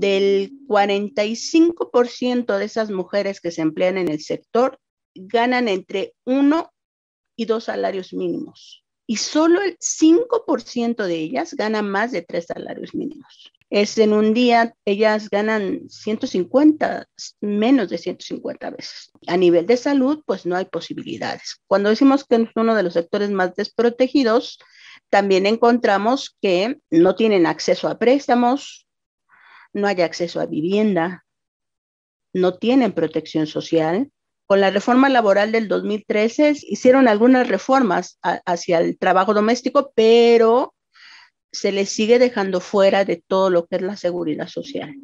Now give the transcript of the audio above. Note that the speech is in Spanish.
del 45% de esas mujeres que se emplean en el sector ganan entre uno y dos salarios mínimos. Y solo el 5% de ellas ganan más de tres salarios mínimos. Es en un día, ellas ganan 150, menos de 150 veces. A nivel de salud, pues no hay posibilidades. Cuando decimos que es uno de los sectores más desprotegidos, también encontramos que no tienen acceso a préstamos, no hay acceso a vivienda, no tienen protección social. Con la reforma laboral del 2013 hicieron algunas reformas hacia el trabajo doméstico, pero se les sigue dejando fuera de todo lo que es la seguridad social.